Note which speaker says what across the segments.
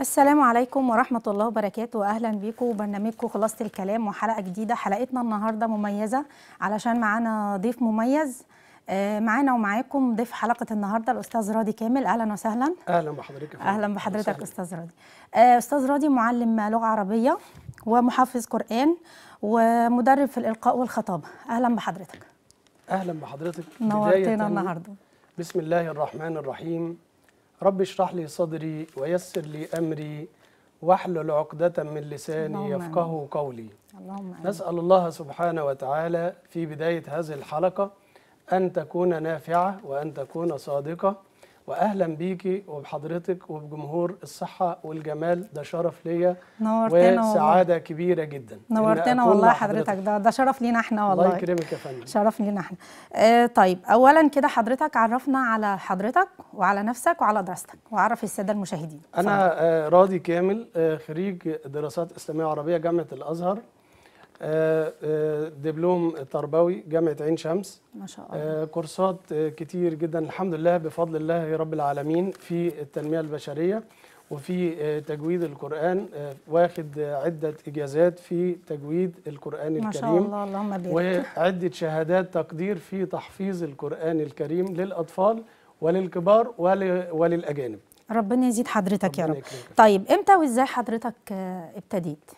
Speaker 1: السلام عليكم ورحمة الله وبركاته أهلا بيكم وبرنامجكم خلاصة الكلام وحلقة جديدة حلقتنا النهاردة مميزة علشان معانا ضيف مميز آه، معانا ومعاكم ضيف حلقه النهارده الاستاذ راضي كامل اهلا وسهلا
Speaker 2: اهلا بحضرتك اهلا
Speaker 1: بحضرتك وسهلا. استاذ راضي آه، استاذ راضي معلم لغه عربيه ومحفظ قران ومدرب في الالقاء والخطابه اهلا بحضرتك
Speaker 2: اهلا بحضرتك نورتنا النهارده بسم الله الرحمن الرحيم رب اشرح لي صدري ويسر لي أمري واحلل عقدة من لساني يفقه قولي اللهم نسأل الله سبحانه وتعالى في بداية هذه الحلقة أن تكون نافعة وأن تكون صادقة واهلا بيكي وبحضرتك وبجمهور الصحه والجمال ده شرف ليا نورتنا وسعاده والله. كبيره جدا نورتنا والله حضرتك. ده
Speaker 1: ده شرف لينا احنا والله الله يكرمك يا فندم شرف لينا احنا آه طيب اولا كده حضرتك عرفنا على حضرتك وعلى نفسك وعلى دراستك وعرف الساده المشاهدين انا
Speaker 2: آه راضي كامل آه خريج دراسات اسلاميه عربيه جامعه الازهر آه، آه، دبلوم تربوي جامعه عين شمس ما شاء آه، الله كورسات كتير جدا الحمد لله بفضل الله رب العالمين في التنميه البشريه وفي تجويد القرآن واخد عدة إجازات في تجويد القرآن الكريم ما شاء الله اللهم بارك وعدة شهادات تقدير في تحفيظ القرآن الكريم للأطفال وللكبار وللأجانب
Speaker 1: ربنا يزيد حضرتك يا رب طيب إمتى وإزاي حضرتك ابتديت؟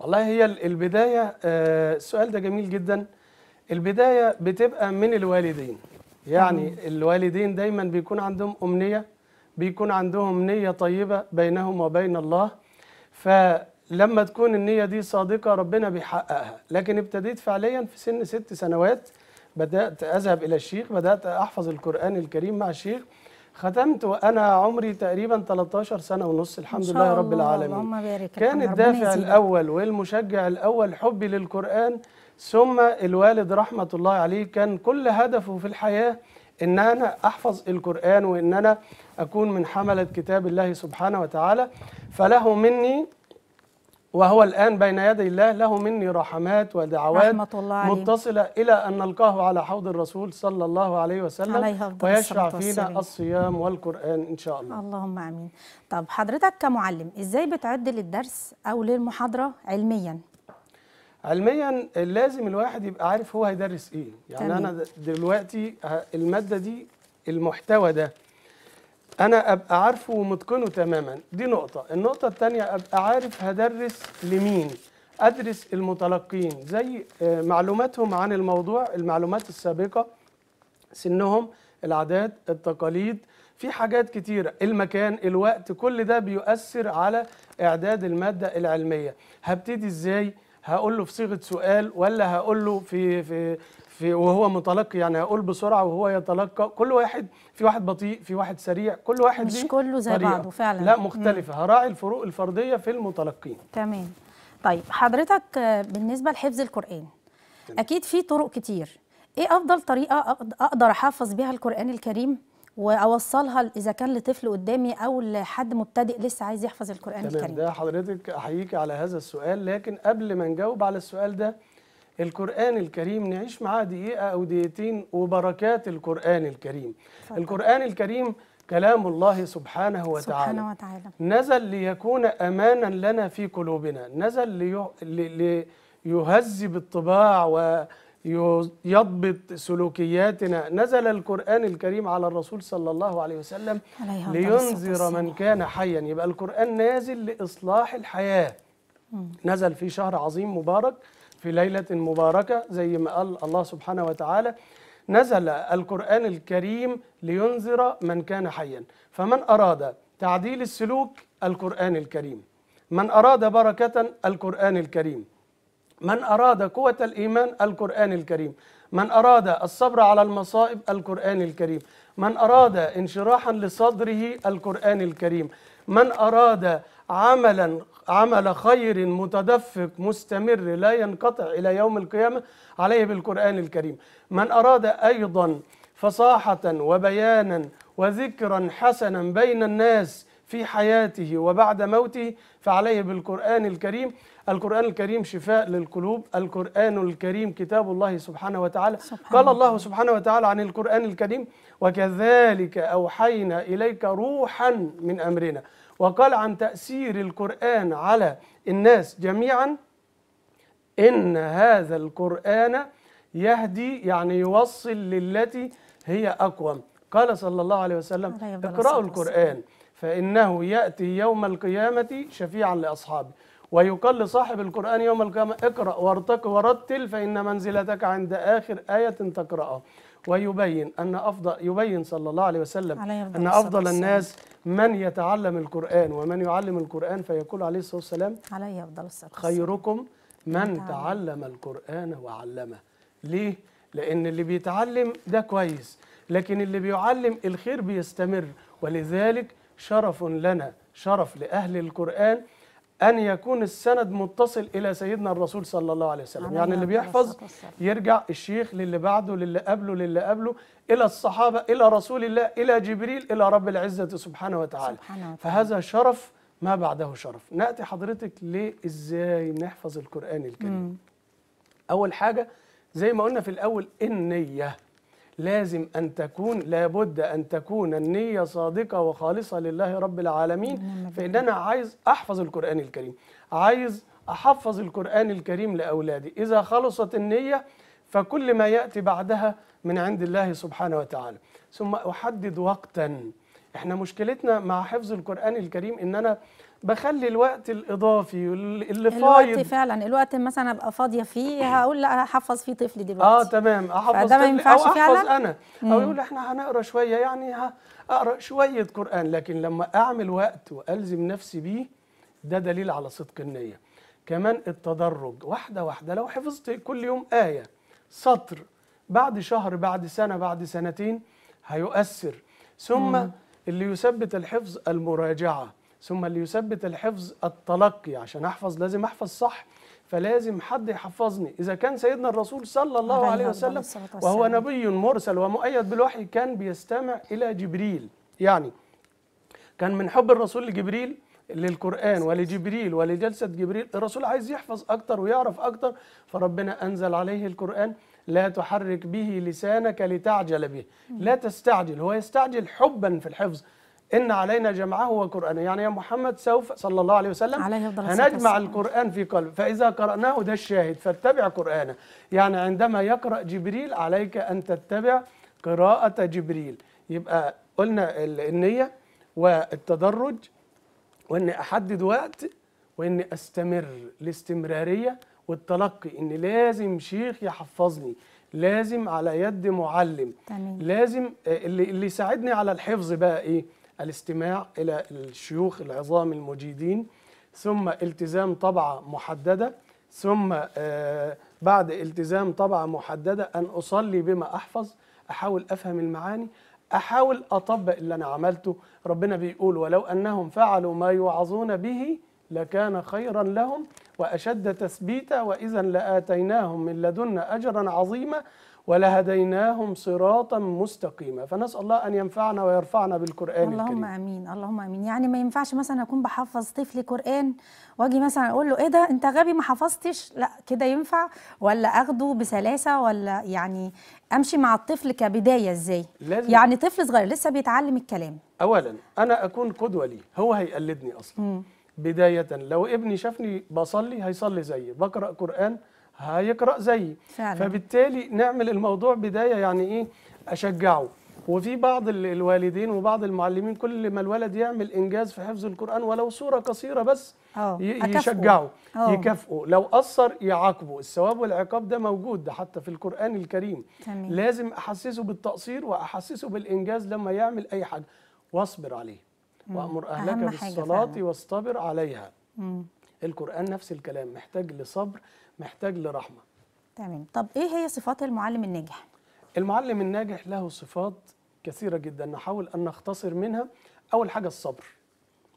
Speaker 2: والله هي البداية آه، السؤال ده جميل جدا البداية بتبقى من الوالدين يعني الوالدين دايما بيكون عندهم أمنية بيكون عندهم نية طيبة بينهم وبين الله فلما تكون النية دي صادقة ربنا بيحققها لكن ابتديت فعليا في سن ست سنوات بدأت أذهب إلى الشيخ بدأت أحفظ القرآن الكريم مع الشيخ ختمت وانا عمري تقريبا 13 سنه ونص الحمد لله رب العالمين
Speaker 1: بارك كان الدافع الاول
Speaker 2: والمشجع الاول حبي للقران ثم الوالد رحمه الله عليه كان كل هدفه في الحياه ان انا احفظ القران وان انا اكون من حمله كتاب الله سبحانه وتعالى فله مني وهو الآن بين يدي الله له مني رحمات ودعوات رحمة الله عليم. متصلة إلى أن نلقاه على حوض الرسول صلى الله عليه وسلم ويشرع فينا الصيام والقرآن إن شاء
Speaker 1: الله اللهم آمين طب حضرتك كمعلم إزاي بتعد للدرس أو للمحاضرة علميا؟
Speaker 2: علميا لازم الواحد يبقى عارف هو هيدرس إيه يعني تمام. أنا دلوقتي المادة دي المحتوى ده انا ابقى عارفه ومتقنه تماما دي نقطه النقطه الثانيه ابقى عارف هدرس لمين ادرس المتلقين زي آه، معلوماتهم عن الموضوع المعلومات السابقه سنهم العادات التقاليد في حاجات كتيرة المكان الوقت كل ده بيؤثر على إعداد المادة العلمية هبتدي إزاي هقول له في صيغة سؤال ولا هقول له في, في, في وهو متلقي يعني هقول بسرعه وهو يتلقى كل واحد في واحد بطيء في واحد سريع كل واحد مش كله زي طريقة. بعضه فعلا لا مختلفه مم. هراعي الفروق الفرديه في المتلقين
Speaker 1: تمام طيب حضرتك بالنسبه لحفظ القران تمام. اكيد في طرق كتير ايه افضل طريقه اقدر احفظ بيها القران الكريم واوصلها اذا كان لطفل قدامي او لحد مبتدئ لسه عايز يحفظ القران تمام الكريم
Speaker 2: ده حضرتك احييك على هذا السؤال لكن قبل ما نجاوب على السؤال ده القرآن الكريم نعيش معاه دقيقة أو دقيقتين وبركات القرآن الكريم صحيح. القرآن الكريم كلام الله سبحانه وتعالى, سبحانه وتعالى نزل ليكون أمانا لنا في قلوبنا نزل ليهذب الطباع و يضبط سلوكياتنا نزل القرآن الكريم على الرسول صلى الله عليه وسلم لينذر من كان حيا يبقى القرآن نازل لإصلاح الحياة نزل في شهر عظيم مبارك في ليلة مباركة زي ما قال الله سبحانه وتعالى نزل القرآن الكريم لينذر من كان حيا فمن أراد تعديل السلوك القرآن الكريم من أراد بركة القرآن الكريم من أراد قوة الإيمان القرآن الكريم من أراد الصبر على المصائب القرآن الكريم من أراد انشراحا لصدره القرآن الكريم من أراد عملا عمل خير متدفق مستمر لا ينقطع إلى يوم القيامة عليه بالقرآن الكريم من أراد أيضا فصاحة وبيانا وذكرا حسنا بين الناس في حياته وبعد موته فعليه بالقرآن الكريم القرآن الكريم شفاء للقلوب القرآن الكريم كتاب الله سبحانه وتعالى سبحانه قال الله سبحانه وتعالى عن القرآن الكريم وكذلك أوحينا إليك روحا من أمرنا وقال عن تأثير القرآن على الناس جميعا إن هذا القرآن يهدي يعني يوصل للتي هي أقوم قال صلى الله عليه وسلم اقرأوا القرآن فإنه يأتي يوم القيامة شفيعا لأصحابه ويقال لصاحب القرآن يوم القيامة اقرأ وارتق ورتل فإن منزلتك عند آخر آية تقرأها ويبين أن أفضل يبين صلى الله عليه وسلم عليه أن أفضل الناس من يتعلم القرآن ومن يعلم القرآن فيقول عليه الصلاة والسلام
Speaker 1: عليه أفضل الصلاة
Speaker 2: والسلام خيركم من تعلم القرآن وعلمه ليه؟ لأن اللي بيتعلم ده كويس لكن اللي بيعلم الخير بيستمر ولذلك شرف لنا شرف لأهل القرآن أن يكون السند متصل إلى سيدنا الرسول صلى الله عليه وسلم يعني اللي بيحفظ يرجع الشيخ للي بعده للي قبله للي قبله إلى الصحابة إلى رسول الله إلى جبريل إلى رب العزة سبحانه وتعالى فهذا شرف ما بعده شرف نأتي حضرتك لإزاي نحفظ القرآن الكريم أول حاجة زي ما قلنا في الأول النية لازم أن تكون لابد أن تكون النية صادقة وخالصة لله رب العالمين نعم، فإن أنا عايز أحفظ القرآن الكريم عايز أحفظ القرآن الكريم لأولادي إذا خلصت النية فكل ما يأتي بعدها من عند الله سبحانه وتعالى ثم أحدد وقتا احنا مشكلتنا مع حفظ القرآن الكريم إن أنا بخلي الوقت الاضافي اللي فايض الوقت
Speaker 1: فعلا الوقت مثلا ابقى فاضيه فيه هقول لا هحفظ فيه طفلي دلوقتي اه تمام احفظ ما ينفعش او احفظ فعلا؟ انا او يقول
Speaker 2: احنا هنقرا شويه يعني اقرا شويه قران لكن لما اعمل وقت والزم نفسي بيه ده دليل على صدق النيه كمان التدرج واحده واحده لو حفظت كل يوم ايه سطر بعد شهر بعد سنه بعد سنتين هيؤثر ثم مم. اللي يثبت الحفظ المراجعه ثم اللي يثبت الحفظ التلقي عشان احفظ لازم احفظ صح فلازم حد يحفظني اذا كان سيدنا الرسول صلى الله عليه وسلم
Speaker 1: وهو نبي
Speaker 2: مرسل ومؤيد بالوحي كان بيستمع الى جبريل يعني كان من حب الرسول لجبريل للقرآن ولجبريل ولجلسة جبريل الرسول عايز يحفظ أكتر ويعرف أكتر فربنا أنزل عليه القرآن لا تحرك به لسانك لتعجل به لا تستعجل هو يستعجل حبا في الحفظ إن علينا جمعه وقرآنه يعني يا محمد سوف صلى الله عليه وسلم عليه هنجمع القرآن في قلب فإذا قرأناه ده الشاهد فاتبع قرآنه يعني عندما يقرأ جبريل عليك أن تتبع قراءة جبريل يبقى قلنا النية والتدرج وإني أحدد وقت وإني أستمر الاستمرارية والتلقي إن لازم شيخ يحفظني لازم على يد معلم تمام. لازم آه، اللي اللي يساعدني على الحفظ بقى إيه الاستماع إلى الشيوخ العظام المجيدين ثم التزام طبعة محددة ثم آه، بعد التزام طبعة محددة أن أصلي بما أحفظ أحاول أفهم المعاني أحاول أطبق اللي أنا عملته ربنا بيقول ولو أنهم فعلوا ما يوعظون به لكان خيرا لهم وأشد تثبيتا وإذا لآتيناهم من لدنا أجرا عظيما ولهديناهم صراطا مستقيما فنسال الله ان ينفعنا ويرفعنا بالقران اللهم الكريم اللهم
Speaker 1: امين اللهم امين يعني ما ينفعش مثلا اكون بحفظ طفلي قران واجي مثلا اقول له ايه ده انت غبي ما حفظتش لا كده ينفع ولا اخده بسلاسه ولا يعني امشي مع الطفل كبدايه ازاي لازم يعني طفل صغير لسه بيتعلم الكلام
Speaker 2: اولا انا اكون قدوه ليه هو هيقلدني اصلا م. بدايه لو ابني شافني بصلي هيصلي زيي بقرا قران هيقرا زيي فبالتالي نعمل الموضوع بدايه يعني ايه اشجعه وفي بعض الوالدين وبعض المعلمين كل ما الولد يعمل انجاز في حفظ القران ولو سوره قصيره بس أوه. يشجعه أوه. يكافئه لو قصر يعاقبه الثواب والعقاب ده موجود ده حتى في القران الكريم تمام. لازم احسسه بالتقصير واحسسه بالانجاز لما يعمل اي حاجه واصبر عليه وامر اهلك بالصلاه واصطبر عليها مم. القران نفس الكلام محتاج لصبر محتاج لرحمه
Speaker 1: تمام طب ايه هي صفات المعلم الناجح
Speaker 2: المعلم الناجح له صفات كثيره جدا نحاول ان نختصر منها اول حاجه الصبر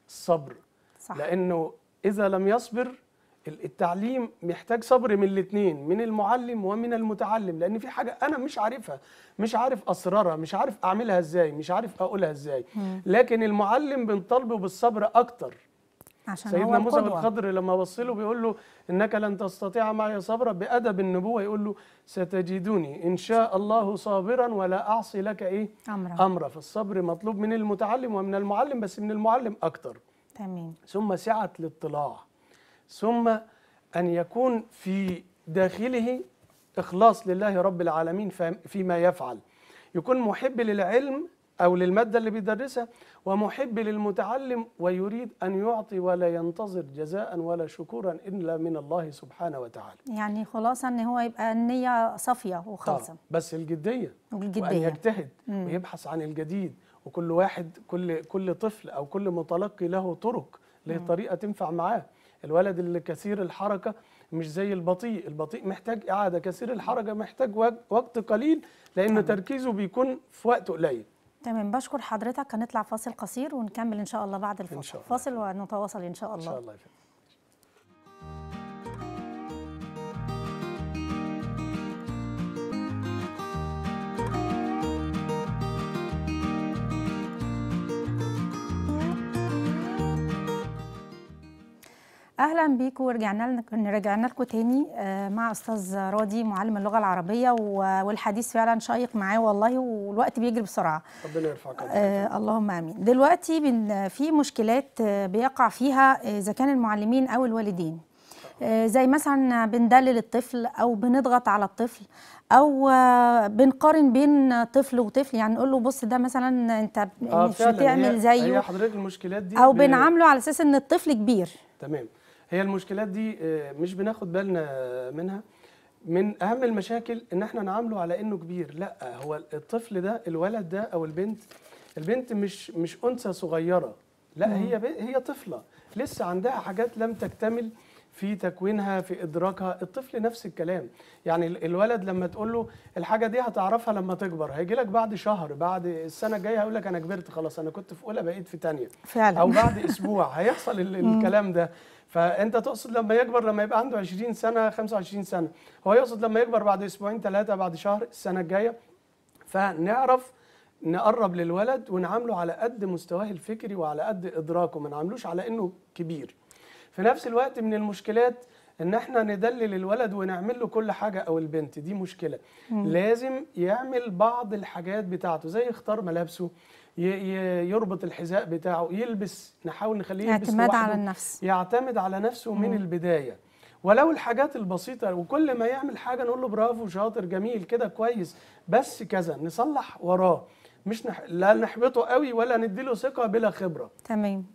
Speaker 2: الصبر صح. لانه اذا لم يصبر التعليم محتاج صبر من الاثنين من المعلم ومن المتعلم لان في حاجه انا مش عارفها مش عارف اسرارها مش عارف اعملها ازاي مش عارف اقولها ازاي لكن المعلم بنطالبه بالصبر اكتر
Speaker 1: عشان سيدنا موسى موسى الخضر
Speaker 2: لما وصله بيقول له انك لن تستطيع معي صبرا بادب النبوه يقول له ستجدني ان شاء الله صابرا ولا اعصي لك ايه امرا امرا فالصبر مطلوب من المتعلم ومن المعلم بس من المعلم اكتر تمام ثم سعه الاطلاع ثم ان يكون في داخله اخلاص لله رب العالمين فيما يفعل يكون محب للعلم أو للمادة اللي بيدرسها ومحب للمتعلم ويريد أن يعطي ولا ينتظر جزاء ولا شكورا إلا من الله سبحانه وتعالى
Speaker 1: يعني خلاصة أن هو يبقى النية صافية وخالصة
Speaker 2: بس الجدية والجدية وأن يجتهد مم. ويبحث عن الجديد وكل واحد كل كل طفل أو كل متلقي له طرق له طريقة تنفع معاه الولد اللي كثير الحركة مش زي البطيء البطيء محتاج إعادة كثير الحركة محتاج وقت قليل لأن تركيزه بيكون في وقت قليل
Speaker 1: تمام بشكر حضرتك هنطلع فاصل قصير ونكمل ان شاء الله بعد الفاصل فاصل ونتواصل ان شاء الله ان شاء الله اهلا بيكم ورجعنا لكم رجعنا لكم تاني آه، مع استاذ راضي معلم اللغه العربيه والحديث فعلا شيق معاه والله والوقت بيجري بسرعه ربنا يرفعك آه اللهم امين دلوقتي في مشكلات آه، بيقع فيها آه، اذا كان المعلمين او الوالدين زي مثلا بندلل الطفل او بنضغط على الطفل او بنقارن بين طفل وطفل يعني نقول له بص ده مثلا انت مش بتعمل زيه حضرتك
Speaker 2: المشكلات دي او بنعامله على
Speaker 1: اساس ان الطفل كبير
Speaker 2: تمام هي المشكلات دي آه، مش بناخد بالنا منها من اهم المشاكل ان احنا نعامله على انه كبير لا هو الطفل ده الولد ده او البنت البنت مش مش انثى صغيره لا هي هي طفله لسه عندها حاجات لم تكتمل في تكوينها في ادراكها الطفل نفس الكلام يعني الولد لما تقول له الحاجه دي هتعرفها لما تكبر هيجي لك بعد شهر بعد السنه الجايه هيقول لك انا كبرت خلاص انا كنت في اولى بقيت في ثانيه فعلا او بعد اسبوع هيحصل الكلام ده فانت تقصد لما يكبر لما يبقى عنده 20 سنه 25 سنه هو يقصد لما يكبر بعد اسبوعين ثلاثه بعد شهر السنه الجايه فنعرف نقرب للولد ونعامله على قد مستواه الفكري وعلى قد ادراكه ما نعاملوش على انه كبير في نفس الوقت من المشكلات ان احنا ندلل الولد ونعمل له كل حاجه او البنت دي مشكله مم. لازم يعمل بعض الحاجات بتاعته زي يختار ملابسه يربط الحذاء بتاعه يلبس نحاول نخليه يلبس اعتماد على النفس يعتمد على نفسه من مم. البدايه ولو الحاجات البسيطة وكل ما يعمل حاجة نقول له برافو شاطر جميل كده كويس بس كذا نصلح وراه مش نح... لا نحبطه قوي ولا نديله ثقة بلا خبرة تمام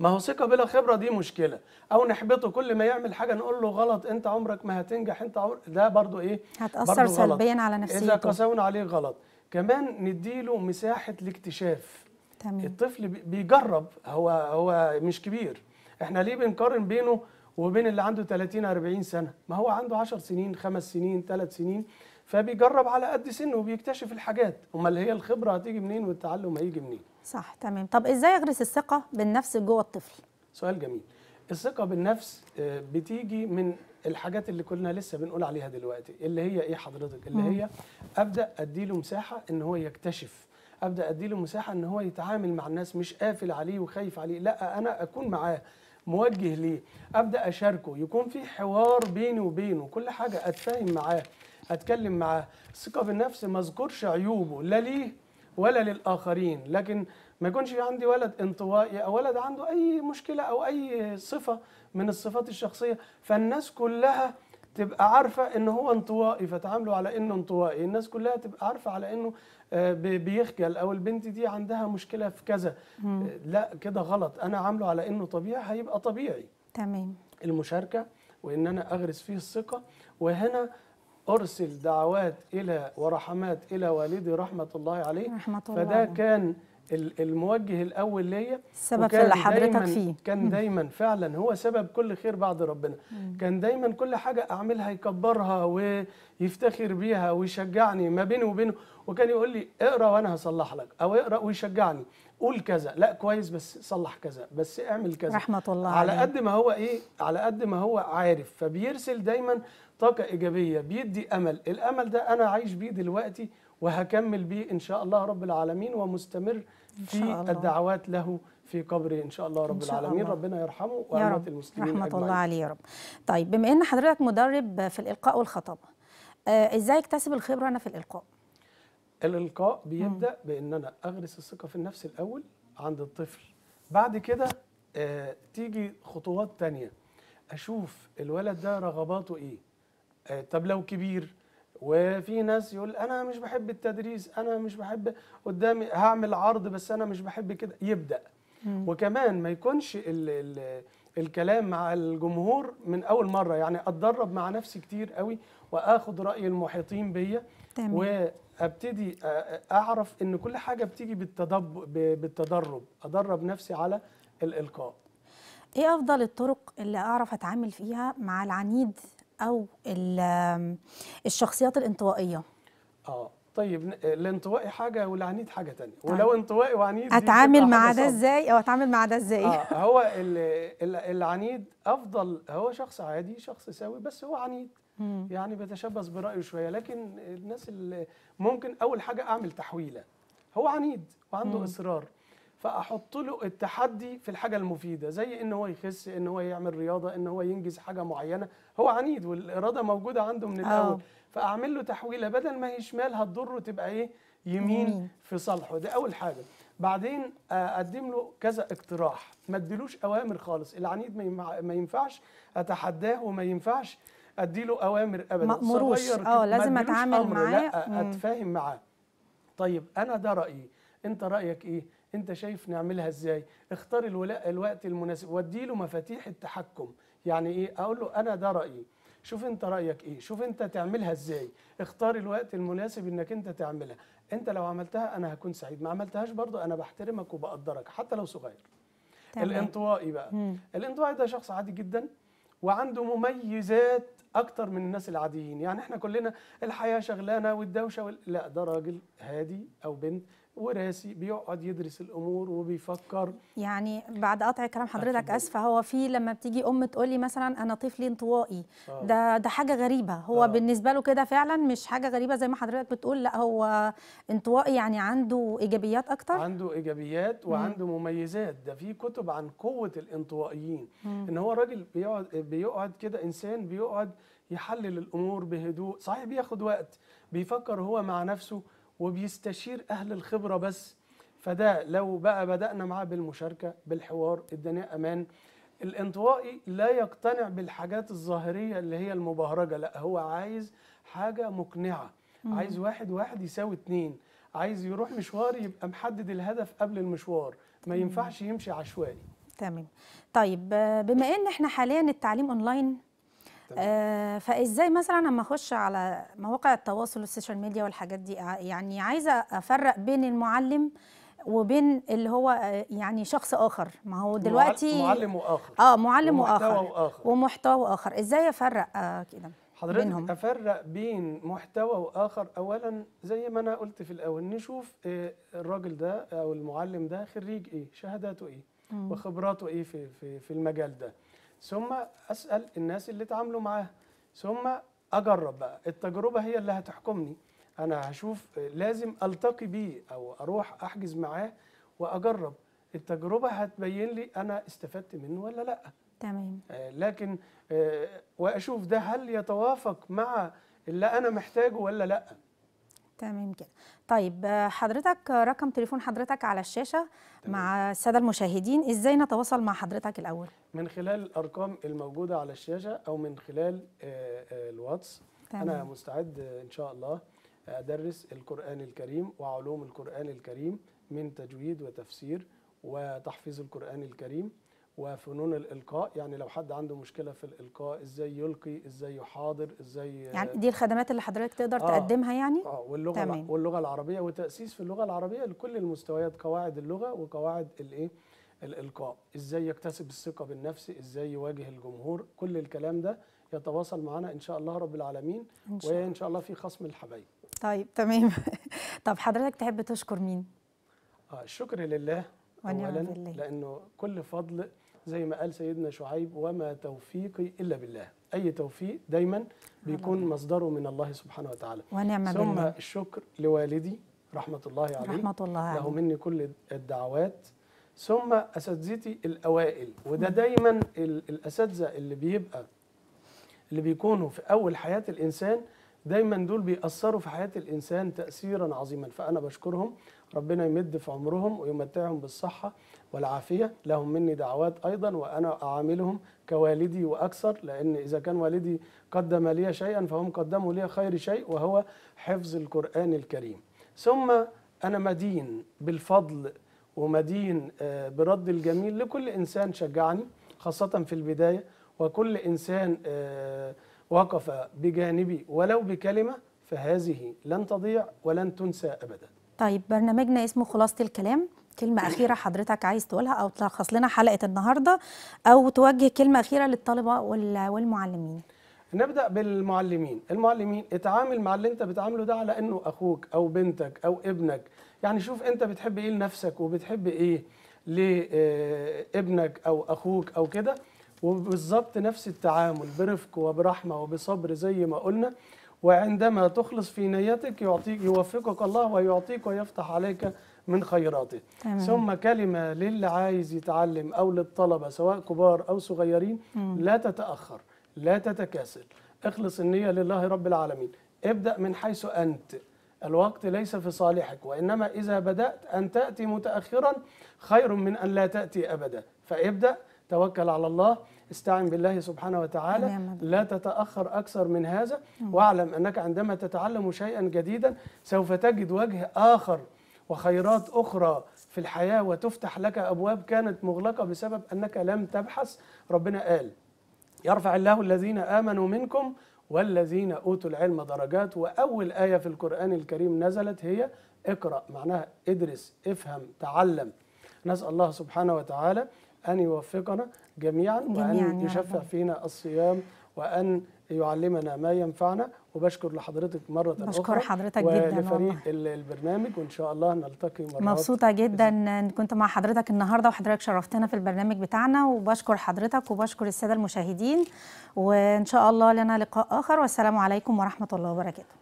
Speaker 2: ما هو ثقة بلا خبرة دي مشكلة أو نحبطه كل ما يعمل حاجة نقول له غلط أنت عمرك ما هتنجح أنت عمر... ده برضو إيه هتأثر برضو سلبيا على نفسيته إذا قسونا عليه غلط كمان نديله مساحه الاكتشاف تمام. الطفل بيجرب هو هو مش كبير احنا ليه بنقارن بينه وبين اللي عنده 30 40 سنه ما هو عنده 10 سنين 5 سنين 3 سنين فبيجرب على قد سنه وبيكتشف الحاجات امال هي الخبره هتيجي منين والتعلم هيجي منين
Speaker 1: صح تمام طب ازاي اغرس الثقه بالنفس جوه الطفل
Speaker 2: سؤال جميل الثقه بالنفس آه، بتيجي من الحاجات اللي كنا لسه بنقول عليها دلوقتي اللي هي ايه حضرتك اللي هي ابدا اديله مساحه ان هو يكتشف ابدا اديله مساحه ان هو يتعامل مع الناس مش قافل عليه وخايف عليه لا انا اكون معاه موجه ليه ابدا اشاركه يكون في حوار بيني وبينه كل حاجه اتفاهم معاه اتكلم معاه الثقه بالنفس ما اذكرش عيوبه لا ليه ولا للاخرين لكن ما يكونش عندي ولد انطوائي او ولد عنده اي مشكله او اي صفه من الصفات الشخصيه فالناس كلها تبقى عارفه ان هو انطوائي فتعاملوا على انه انطوائي الناس كلها تبقى عارفه على انه آه، بيخجل او البنت دي عندها مشكله في كذا مم. آه، لا كده غلط انا عامله على انه طبيعي هيبقى طبيعي تمام المشاركه وان انا اغرس فيه الثقه وهنا ارسل دعوات الى ورحمات الى والدي رحمه الله عليه رحمة الله فده كان الموجه الاول ليا السبب في اللي حضرتك فيه كان دايما فعلا هو سبب كل خير بعد ربنا مم. كان دايما كل حاجه اعملها يكبرها ويفتخر بيها ويشجعني ما بيني وبينه وكان يقول لي اقرا وانا هصلح لك او اقرا ويشجعني قول كذا لا كويس بس صلح كذا بس اعمل كذا رحمه
Speaker 1: الله على قد
Speaker 2: ما هو ايه على قد ما هو عارف فبيرسل دايما طاقه ايجابيه بيدي امل الامل ده انا عايش بيه دلوقتي وهكمل بيه ان شاء الله رب العالمين ومستمر في الدعوات له في قبره ان شاء الله رب إن شاء العالمين الله. ربنا يرحمه ويرحمه المسلمين رحمه أجمعين. الله عليه يا
Speaker 1: رب طيب بما ان حضرتك مدرب في الالقاء والخطابه آه ازاي اكتسب الخبره انا في الالقاء
Speaker 2: الالقاء بيبدا بان انا اغرس الثقه في النفس الاول عند الطفل بعد كده آه تيجي خطوات تانية اشوف الولد ده رغباته ايه آه طب لو كبير وفي ناس يقول انا مش بحب التدريس انا مش بحب قدامي هعمل عرض بس انا مش بحب كده يبدا مم. وكمان ما يكونش الـ الـ الكلام مع الجمهور من اول مره يعني اتدرب مع نفسي كتير قوي واخد راي المحيطين بيا وابتدي اعرف ان كل حاجه بتيجي بالتدب بالتدرب ادرب نفسي على الالقاء
Speaker 1: ايه افضل الطرق اللي اعرف اتعامل فيها مع العنيد او الشخصيات الانطوائيه
Speaker 2: اه طيب الانطوائي حاجه والعنيد حاجه تانية طيب. ولو انطوائي وعنيد اتعامل مع ده
Speaker 1: ازاي او اتعامل مع ده ازاي آه
Speaker 2: هو العنيد افضل هو شخص عادي شخص سوي بس هو عنيد مم. يعني بيتشبث برايه شويه لكن الناس اللي ممكن اول حاجه اعمل تحويله هو عنيد وعنده مم. اصرار فاحط له التحدي في الحاجه المفيده زي ان هو يخس ان هو يعمل رياضه ان هو ينجز حاجه معينه هو عنيد والاراده موجوده عنده من الاول أوه. فاعمل له تحويله بدل ما هي شمال هتضره تبقى ايه يمين مم. في صالحه ده اول حاجه بعدين آه، اقدم له كذا اقتراح ما اديلوش اوامر خالص العنيد ما ينفعش اتحداه وما ينفعش اديله اوامر ابدا مأمروش. اه لازم اتعامل معاه اتفاهم معاه طيب انا ده رايي انت رايك ايه انت شايف نعملها ازاي اختار الوقت المناسب واديله مفاتيح التحكم يعني ايه اقول له انا ده رايي شوف انت رايك ايه شوف انت تعملها ازاي اختار الوقت المناسب انك انت تعملها انت لو عملتها انا هكون سعيد ما عملتهاش برضو انا بحترمك وبقدرك حتى لو صغير تمام. الانطوائي بقى مم. الانطوائي ده شخص عادي جدا وعنده مميزات اكتر من الناس العاديين يعني احنا كلنا الحياه شغلانه والدوشه وال... لا ده راجل هادي او بنت وراسي بيقعد يدرس الامور وبيفكر
Speaker 1: يعني بعد قطع كلام حضرتك اسفه هو في لما بتيجي ام تقول لي مثلا انا طفلي انطوائي آه. ده ده حاجه غريبه هو آه. بالنسبه له كده فعلا مش حاجه غريبه زي ما حضرتك بتقول لا هو انطوائي يعني عنده ايجابيات اكتر
Speaker 2: عنده ايجابيات وعنده مم. مميزات ده في كتب عن قوه الانطوائيين مم. ان هو راجل بيقعد بيقعد كده انسان بيقعد يحلل الامور بهدوء صحيح بياخد وقت بيفكر هو مع نفسه وبيستشير اهل الخبره بس فده لو بقى بدانا معاه بالمشاركه بالحوار الدنيا امان الانطوائي لا يقتنع بالحاجات الظاهريه اللي هي المبهرجه لا هو عايز حاجه مقنعه عايز واحد واحد يساوي اتنين عايز يروح مشوار يبقى محدد الهدف قبل المشوار ما ينفعش يمشي عشوائي
Speaker 1: تمام طيب بما ان احنا حاليا التعليم اونلاين آه، فازاي مثلا لما اخش على مواقع التواصل والسوشيال ميديا والحاجات دي آه، يعني عايزه افرق بين المعلم وبين اللي هو آه، يعني شخص اخر ما هو دلوقتي معلم واخر اه معلم واخر ومحتوى واخر ومحتوى واخر ازاي افرق آه كده حضرتك بينهم.
Speaker 2: افرق بين محتوى واخر اولا زي ما انا قلت في الاول نشوف إيه الراجل ده او المعلم ده خريج ايه شهاداته ايه مم. وخبراته ايه في في في المجال ده ثم اسال الناس اللي اتعاملوا معاها ثم اجرب بقى التجربه هي اللي هتحكمني انا هشوف لازم التقي بيه او اروح احجز معاه واجرب التجربه هتبين لي انا استفدت منه ولا لا تمام آه، لكن آه، واشوف ده هل يتوافق مع اللي انا محتاجه ولا لا
Speaker 1: تمام كده طيب حضرتك رقم تليفون حضرتك على الشاشة تمام. مع السادة المشاهدين إزاي نتواصل مع حضرتك الأول؟
Speaker 2: من خلال الأرقام الموجودة على الشاشة أو من خلال آه، آه، الواتس تمام. أنا مستعد آه، إن شاء الله أدرس القرآن الكريم وعلوم القرآن الكريم من تجويد وتفسير وتحفيظ القرآن الكريم وفنون الالقاء يعني لو حد عنده مشكله في الالقاء ازاي يلقي ازاي يحاضر ازاي يعني دي الخدمات
Speaker 1: اللي حضرتك تقدر آه تقدمها يعني
Speaker 2: اه واللغه تمام. واللغه العربيه وتاسيس في اللغه العربيه لكل المستويات قواعد اللغه وقواعد الايه الالقاء ازاي يكتسب الثقه بالنفس ازاي يواجه الجمهور كل الكلام ده يتواصل معنا ان شاء الله رب العالمين وان شاء الله في خصم الحبايب
Speaker 1: طيب تمام طب حضرتك تحب تشكر مين
Speaker 2: آه الشكر لله اولا لانه كل فضل زي ما قال سيدنا شعيب وما توفيقي إلا بالله أي توفيق دايما بيكون مصدره من الله سبحانه وتعالى ونعم ثم بالله. الشكر لوالدي رحمة الله عليه رحمة الله عليه له مني كل الدعوات ثم أساتذتي الأوائل وده دايما الأساتذة اللي بيبقى اللي بيكونوا في أول حياة الإنسان دايما دول بيأثروا في حياة الإنسان تأثيرا عظيما فأنا بشكرهم ربنا يمد في عمرهم ويمتعهم بالصحة والعافية لهم مني دعوات أيضا وأنا أعاملهم كوالدي وأكثر لأن إذا كان والدي قدم لي شيئا فهم قدموا لي خير شيء وهو حفظ القرآن الكريم ثم أنا مدين بالفضل ومدين آه، برد الجميل لكل إنسان شجعني خاصة في البداية وكل إنسان آه، وقف بجانبي ولو بكلمة فهذه لن تضيع ولن تنسى أبداً
Speaker 1: طيب برنامجنا اسمه خلاصة الكلام كلمة أخيرة حضرتك عايز تقولها أو تلخص لنا حلقة النهاردة أو توجه كلمة أخيرة للطلبة والمعلمين
Speaker 2: نبدأ بالمعلمين المعلمين اتعامل مع اللي انت بتعامله ده على انه اخوك او بنتك او ابنك يعني شوف انت بتحب ايه لنفسك وبتحب ايه لابنك آه، او اخوك او كده وبالظبط نفس التعامل برفق وبرحمة وبصبر زي ما قلنا وعندما تخلص في نيتك يعطيك يوفقك الله ويعطيك ويفتح عليك من خيراته تمام. ثم كلمة للي عايز يتعلم أو للطلبة سواء كبار أو صغيرين مم. لا تتأخر لا تتكاسل اخلص النية لله رب العالمين ابدأ من حيث أنت الوقت ليس في صالحك وإنما إذا بدأت أن تأتي متأخرا خير من أن لا تأتي أبدا فابدأ توكل على الله استعن بالله سبحانه وتعالى لا تتأخر أكثر من هذا واعلم أنك عندما تتعلم شيئا جديدا سوف تجد وجه آخر وخيرات أخرى في الحياة وتفتح لك أبواب كانت مغلقة بسبب أنك لم تبحث ربنا قال يرفع الله الذين آمنوا منكم والذين أوتوا العلم درجات وأول آية في القرآن الكريم نزلت هي اقرأ معناها ادرس افهم تعلم نسأل الله سبحانه وتعالى أن يوفقنا جميعا, جميعاً وأن يشفع فينا الصيام وأن يعلمنا ما ينفعنا وبشكر لحضرتك مرة أخرى بشكر حضرتك جدا ولفريق البرنامج وإن شاء الله نلتقي مرة مبسوطة
Speaker 1: جدا إن كنت مع حضرتك النهاردة وحضرتك شرفتنا في البرنامج بتاعنا وبشكر حضرتك وبشكر السادة المشاهدين وإن شاء الله لنا لقاء آخر والسلام عليكم ورحمة الله وبركاته